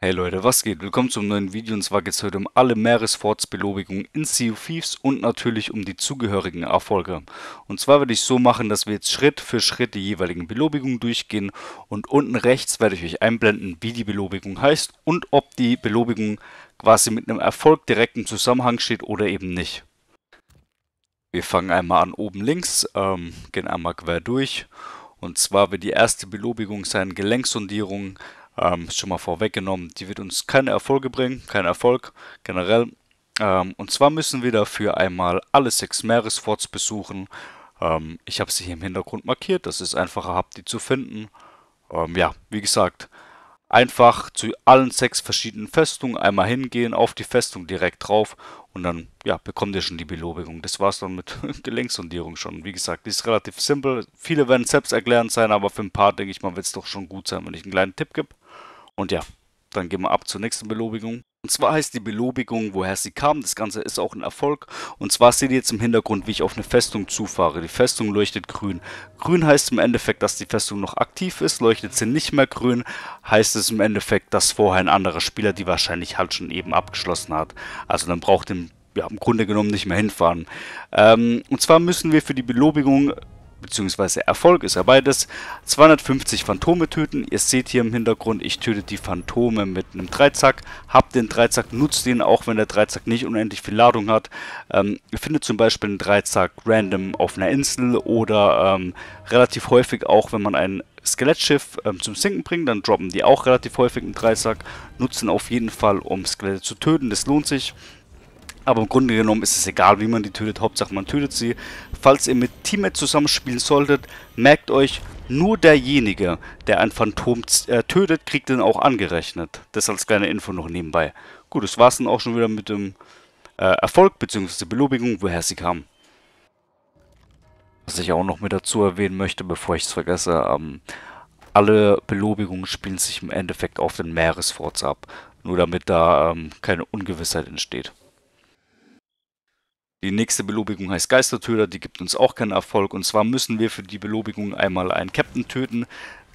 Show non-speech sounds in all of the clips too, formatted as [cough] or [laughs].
Hey Leute, was geht? Willkommen zum neuen Video und zwar geht es heute um alle Meeresfortsbelobigungen in Sea of Thieves und natürlich um die zugehörigen Erfolge. Und zwar werde ich so machen, dass wir jetzt Schritt für Schritt die jeweiligen Belobigungen durchgehen und unten rechts werde ich euch einblenden, wie die Belobigung heißt und ob die Belobigung quasi mit einem Erfolg direkt im Zusammenhang steht oder eben nicht. Wir fangen einmal an oben links, ähm, gehen einmal quer durch und zwar wird die erste Belobigung sein Gelenksondierung. Ähm, schon mal vorweggenommen, die wird uns keine Erfolge bringen, kein Erfolg generell. Ähm, und zwar müssen wir dafür einmal alle sechs Meeresforts besuchen. Ähm, ich habe sie hier im Hintergrund markiert, dass es einfacher, habt die zu finden. Ähm, ja, wie gesagt, einfach zu allen sechs verschiedenen Festungen einmal hingehen, auf die Festung direkt drauf und dann ja, bekommt ihr schon die Belobigung. Das war es dann mit [laughs] Gelenksundierung schon. Wie gesagt, die ist relativ simpel. Viele werden selbst erklärend sein, aber für ein paar, denke ich mal, wird es doch schon gut sein, wenn ich einen kleinen Tipp gebe. Und ja, dann gehen wir ab zur nächsten Belobigung. Und zwar heißt die Belobigung, woher sie kam. Das Ganze ist auch ein Erfolg. Und zwar seht ihr jetzt im Hintergrund, wie ich auf eine Festung zufahre. Die Festung leuchtet grün. Grün heißt im Endeffekt, dass die Festung noch aktiv ist. Leuchtet sie nicht mehr grün, heißt es im Endeffekt, dass vorher ein anderer Spieler die wahrscheinlich halt schon eben abgeschlossen hat. Also dann braucht ihr ja, im Grunde genommen nicht mehr hinfahren. Ähm, und zwar müssen wir für die Belobigung beziehungsweise Erfolg ist ja beides. 250 Phantome töten. Ihr seht hier im Hintergrund, ich töte die Phantome mit einem Dreizack. Habt den Dreizack, nutzt ihn, auch wenn der Dreizack nicht unendlich viel Ladung hat. Ähm, ihr findet zum Beispiel einen Dreizack random auf einer Insel oder ähm, relativ häufig auch, wenn man ein Skelettschiff ähm, zum Sinken bringt, dann droppen die auch relativ häufig einen Dreizack. Nutzen auf jeden Fall, um Skelette zu töten, das lohnt sich. Aber im Grunde genommen ist es egal, wie man die tötet. Hauptsache, man tötet sie. Falls ihr mit Teammates zusammenspielen solltet, merkt euch, nur derjenige, der ein Phantom äh, tötet, kriegt den auch angerechnet. Das als kleine Info noch nebenbei. Gut, das war's dann auch schon wieder mit dem äh, Erfolg bzw. Belobigung, woher sie kam. Was ich auch noch mit dazu erwähnen möchte, bevor ich es vergesse, ähm, alle Belobigungen spielen sich im Endeffekt auf den Meeresforts ab. Nur damit da ähm, keine Ungewissheit entsteht. Die nächste Belobigung heißt Geistertöter, die gibt uns auch keinen Erfolg. Und zwar müssen wir für die Belobigung einmal einen Captain töten.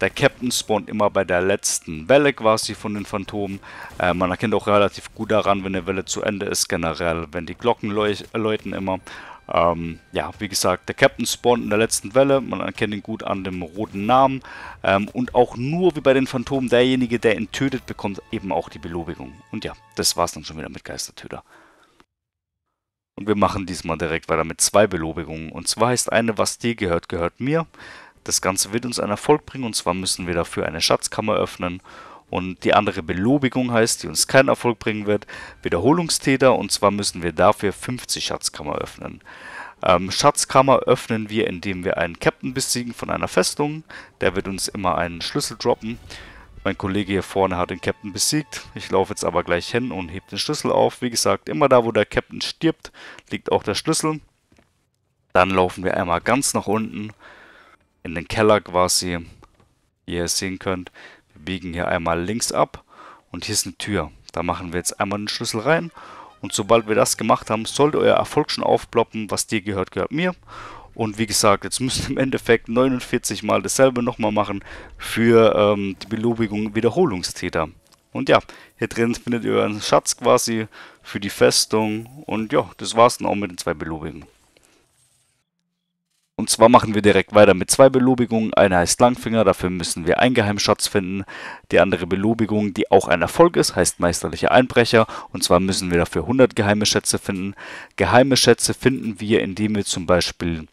Der Captain spawnt immer bei der letzten Welle quasi von den Phantomen. Äh, man erkennt auch relativ gut daran, wenn eine Welle zu Ende ist, generell, wenn die Glocken läuten immer. Ähm, ja, wie gesagt, der Captain spawnt in der letzten Welle. Man erkennt ihn gut an dem roten Namen. Ähm, und auch nur wie bei den Phantomen, derjenige, der ihn tötet, bekommt eben auch die Belobigung. Und ja, das war's dann schon wieder mit Geistertöter. Und wir machen diesmal direkt weiter mit zwei Belobigungen. Und zwar heißt eine, was dir gehört, gehört mir. Das Ganze wird uns einen Erfolg bringen und zwar müssen wir dafür eine Schatzkammer öffnen. Und die andere Belobigung heißt, die uns keinen Erfolg bringen wird, Wiederholungstäter und zwar müssen wir dafür 50 Schatzkammer öffnen. Ähm, Schatzkammer öffnen wir, indem wir einen Captain besiegen von einer Festung. Der wird uns immer einen Schlüssel droppen mein Kollege hier vorne hat den Captain besiegt. Ich laufe jetzt aber gleich hin und hebe den Schlüssel auf. Wie gesagt, immer da, wo der Captain stirbt, liegt auch der Schlüssel. Dann laufen wir einmal ganz nach unten in den Keller quasi, wie ihr es sehen könnt. Wir biegen hier einmal links ab und hier ist eine Tür. Da machen wir jetzt einmal den Schlüssel rein und sobald wir das gemacht haben, sollte euer Erfolg schon aufploppen. Was dir gehört, gehört mir. Und wie gesagt, jetzt müssen wir im Endeffekt 49 Mal dasselbe nochmal machen für ähm, die Belobigung Wiederholungstäter. Und ja, hier drin findet ihr einen Schatz quasi für die Festung. Und ja, das war's dann auch mit den zwei Belobigungen. Und zwar machen wir direkt weiter mit zwei Belobigungen. Eine heißt Langfinger, dafür müssen wir einen Geheimschatz finden. Die andere Belobigung, die auch ein Erfolg ist, heißt Meisterlicher Einbrecher. Und zwar müssen wir dafür 100 geheime Schätze finden. Geheime Schätze finden wir, indem wir zum Beispiel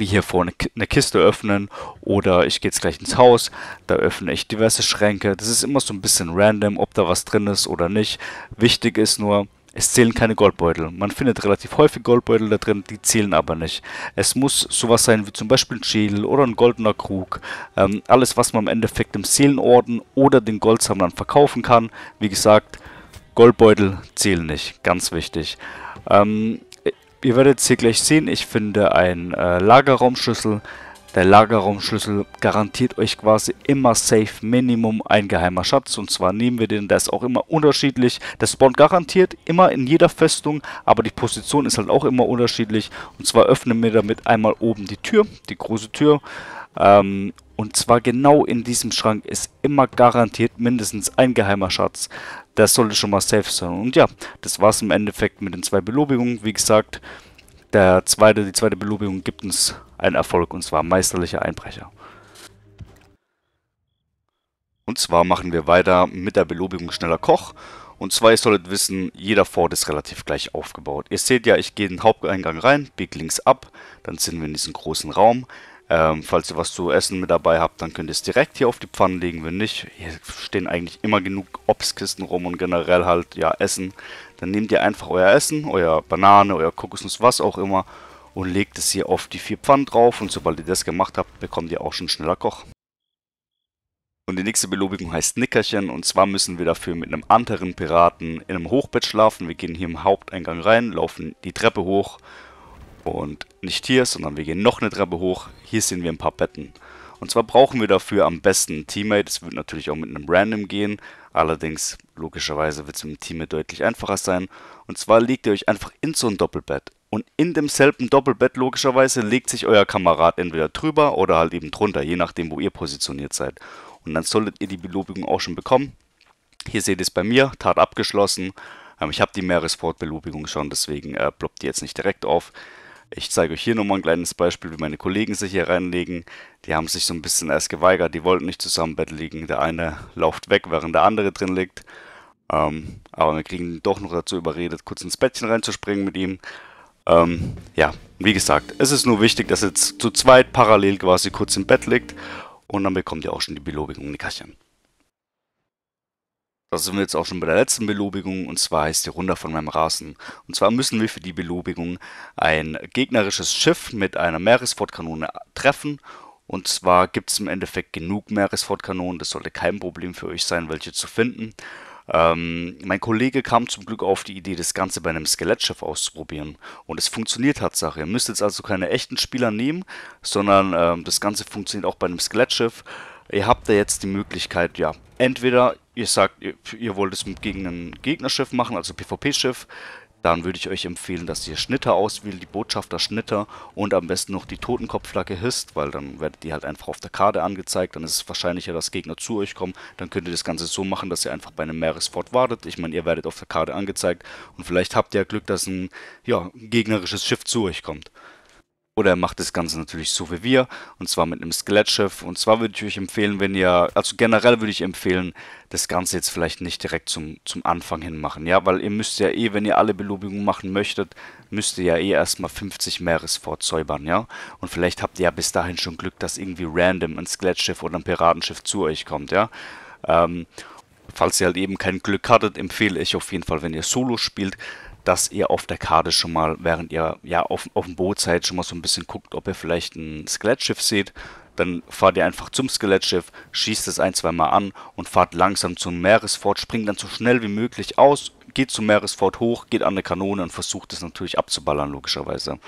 wie hier vorne eine Kiste öffnen oder ich gehe jetzt gleich ins Haus, da öffne ich diverse Schränke. Das ist immer so ein bisschen random, ob da was drin ist oder nicht. Wichtig ist nur, es zählen keine Goldbeutel. Man findet relativ häufig Goldbeutel da drin, die zählen aber nicht. Es muss sowas sein wie zum Beispiel ein Schädel oder ein goldener Krug. Ähm, alles, was man im Endeffekt im Seelenorden oder den Goldsammlern verkaufen kann. Wie gesagt, Goldbeutel zählen nicht. Ganz wichtig. Ähm, Ihr werdet es hier gleich sehen, ich finde einen äh, Lagerraumschlüssel. Der Lagerraumschlüssel garantiert euch quasi immer safe Minimum ein geheimer Schatz. Und zwar nehmen wir den, der ist auch immer unterschiedlich. Der spawnt garantiert immer in jeder Festung, aber die Position ist halt auch immer unterschiedlich. Und zwar öffnen wir damit einmal oben die Tür, die große Tür. Ähm, und zwar genau in diesem Schrank ist immer garantiert mindestens ein geheimer Schatz. Das sollte schon mal safe sein. Und ja, das war es im Endeffekt mit den zwei Belobigungen. Wie gesagt, der zweite, die zweite Belobigung gibt uns einen Erfolg und zwar meisterlicher Einbrecher. Und zwar machen wir weiter mit der Belobigung schneller Koch. Und zwar, ihr solltet wissen, jeder Ford ist relativ gleich aufgebaut. Ihr seht ja, ich gehe in den Haupteingang rein, biege links ab, dann sind wir in diesem großen Raum. Ähm, falls ihr was zu essen mit dabei habt, dann könnt ihr es direkt hier auf die Pfanne legen. Wenn nicht, hier stehen eigentlich immer genug Obstkisten rum und generell halt, ja, Essen. Dann nehmt ihr einfach euer Essen, euer Banane, euer Kokosnuss, was auch immer und legt es hier auf die vier Pfannen drauf und sobald ihr das gemacht habt, bekommt ihr auch schon schneller Koch. Und die nächste Belobigung heißt Nickerchen und zwar müssen wir dafür mit einem anderen Piraten in einem Hochbett schlafen. Wir gehen hier im Haupteingang rein, laufen die Treppe hoch und nicht hier, sondern wir gehen noch eine Treppe hoch. Hier sehen wir ein paar Betten. Und zwar brauchen wir dafür am besten ein Teammate. Es wird natürlich auch mit einem Random gehen. Allerdings, logischerweise, wird es mit einem Teammate deutlich einfacher sein. Und zwar legt ihr euch einfach in so ein Doppelbett. Und in demselben Doppelbett, logischerweise, legt sich euer Kamerad entweder drüber oder halt eben drunter, je nachdem, wo ihr positioniert seid. Und dann solltet ihr die Belobigung auch schon bekommen. Hier seht ihr es bei mir, Tat abgeschlossen. Ähm, ich habe die Meeresport-Belobigung schon, deswegen äh, ploppt die jetzt nicht direkt auf. Ich zeige euch hier nochmal ein kleines Beispiel, wie meine Kollegen sich hier reinlegen. Die haben sich so ein bisschen erst geweigert, die wollten nicht zusammen im Bett liegen. Der eine lauft weg, während der andere drin liegt. Ähm, aber wir kriegen ihn doch noch dazu überredet, kurz ins Bettchen reinzuspringen mit ihm. Ähm, ja, wie gesagt, es ist nur wichtig, dass ihr zu zweit parallel quasi kurz im Bett liegt und dann bekommt ihr auch schon die Belobigung Nickerchen. Da sind wir jetzt auch schon bei der letzten Belobigung und zwar heißt die Runde von meinem Rasen. Und zwar müssen wir für die Belobigung ein gegnerisches Schiff mit einer Meeresfortkanone treffen. Und zwar gibt es im Endeffekt genug Meeresfortkanonen, das sollte kein Problem für euch sein, welche zu finden. Ähm, mein Kollege kam zum Glück auf die Idee, das Ganze bei einem Skelettschiff auszuprobieren. Und es funktioniert Tatsache. Ihr müsst jetzt also keine echten Spieler nehmen, sondern ähm, das Ganze funktioniert auch bei einem Skelettschiff. Ihr habt da jetzt die Möglichkeit, ja, entweder ihr sagt, ihr, ihr wollt es gegen ein Gegnerschiff machen, also PvP-Schiff, dann würde ich euch empfehlen, dass ihr Schnitter auswählt, die Botschafter Schnitter und am besten noch die Totenkopfflagge hisst, weil dann werdet ihr halt einfach auf der Karte angezeigt, dann ist es wahrscheinlicher, dass Gegner zu euch kommen, dann könnt ihr das Ganze so machen, dass ihr einfach bei einem Meeresfort wartet, ich meine, ihr werdet auf der Karte angezeigt und vielleicht habt ihr Glück, dass ein, ja, ein gegnerisches Schiff zu euch kommt. Oder er macht das Ganze natürlich so wie wir, und zwar mit einem Skelettschiff. Und zwar würde ich euch empfehlen, wenn ihr, also generell würde ich empfehlen, das Ganze jetzt vielleicht nicht direkt zum, zum Anfang hin machen. Ja, weil ihr müsst ja eh, wenn ihr alle Belobigungen machen möchtet, müsst ihr ja eh erstmal 50 Meeresfort säubern, ja. Und vielleicht habt ihr ja bis dahin schon Glück, dass irgendwie random ein Skelettschiff oder ein Piratenschiff zu euch kommt, ja. Ähm, falls ihr halt eben kein Glück hattet, empfehle ich auf jeden Fall, wenn ihr Solo spielt, dass ihr auf der Karte schon mal, während ihr ja auf, auf dem Boot seid, schon mal so ein bisschen guckt, ob ihr vielleicht ein Skelettschiff seht. Dann fahrt ihr einfach zum Skelettschiff, schießt es ein, zweimal an und fahrt langsam zum Meeresfort, springt dann so schnell wie möglich aus, geht zum Meeresfort hoch, geht an eine Kanone und versucht es natürlich abzuballern, logischerweise.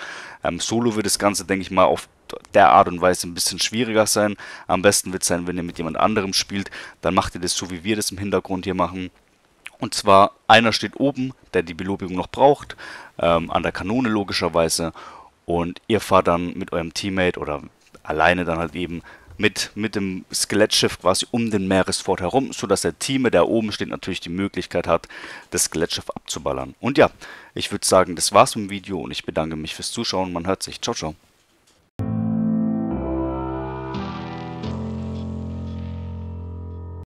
Ähm, Solo wird das Ganze, denke ich mal, auf der Art und Weise ein bisschen schwieriger sein. Am besten wird es sein, wenn ihr mit jemand anderem spielt. Dann macht ihr das so, wie wir das im Hintergrund hier machen. Und zwar einer steht oben, der die Belobigung noch braucht, ähm, an der Kanone logischerweise. Und ihr fahrt dann mit eurem Teammate oder alleine dann halt eben mit, mit dem Skelettschiff quasi um den Meeresfort herum, sodass der Team, der oben steht, natürlich die Möglichkeit hat, das Skelettschiff abzuballern. Und ja, ich würde sagen, das war's im Video und ich bedanke mich fürs Zuschauen. Man hört sich. Ciao, ciao.